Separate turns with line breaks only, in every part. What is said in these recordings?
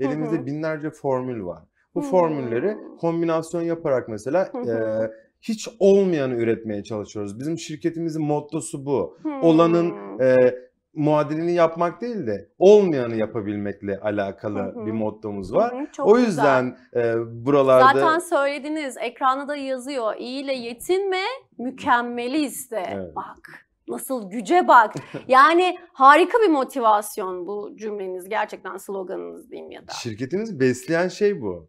Elimizde binlerce formül var. Bu formülleri kombinasyon yaparak mesela E, hiç olmayanı üretmeye çalışıyoruz. Bizim şirketimizin mottosu bu. Olanın e, muadilini yapmak değil de olmayanı yapabilmekle alakalı bir mottomuz var. çok o yüzden e, buralarda... Zaten
söylediniz, ekrana da yazıyor. İyiyle yetinme, mükemmeli iste. Evet. Bak nasıl güce bak. Yani harika bir motivasyon bu cümleniz gerçekten sloganınız diyeyim ya
da. Şirketiniz besleyen şey bu.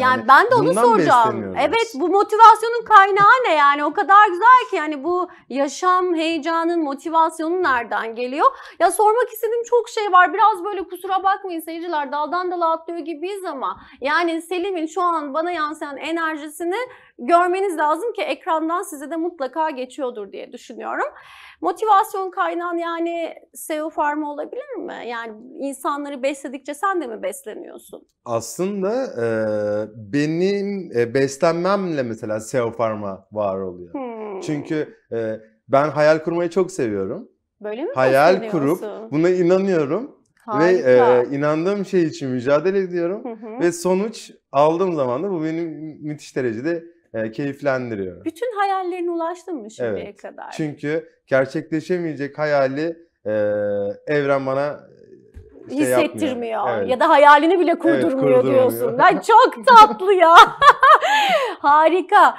Yani, yani ben de onu soracağım.
Evet bu motivasyonun kaynağı ne yani o kadar güzel ki yani bu yaşam heyecanın motivasyonu nereden geliyor? Ya sormak istediğim çok şey var. Biraz böyle kusura bakmayın seyirciler daldan dala atlıyor gibiyiz ama yani Selim'in şu an bana yansıyan enerjisini görmeniz lazım ki ekrandan size de mutlaka geçiyordur diye düşünüyorum. Motivasyon kaynağın yani SEO Pharma olabilir mi? Yani insanları besledikçe sen de mi besleniyorsun?
Aslında ee benim e, beslenmemle mesela SEO Pharma var oluyor. Hmm. Çünkü e, ben hayal kurmayı çok seviyorum. Böyle mi Hayal kurup buna inanıyorum. Harika. Ve e, inandığım şey için mücadele ediyorum. Hı hı. Ve sonuç aldığım zaman da bu beni müthiş derecede e, keyiflendiriyor.
Bütün hayallerine ulaştın mı şimdiye evet. kadar?
Çünkü gerçekleşemeyecek hayali e, evren bana
işte hissettirmiyor. Evet. Ya da hayalini bile kurdurmuyor, evet, kurdurmuyor diyorsun. ben çok tatlı ya. Harika.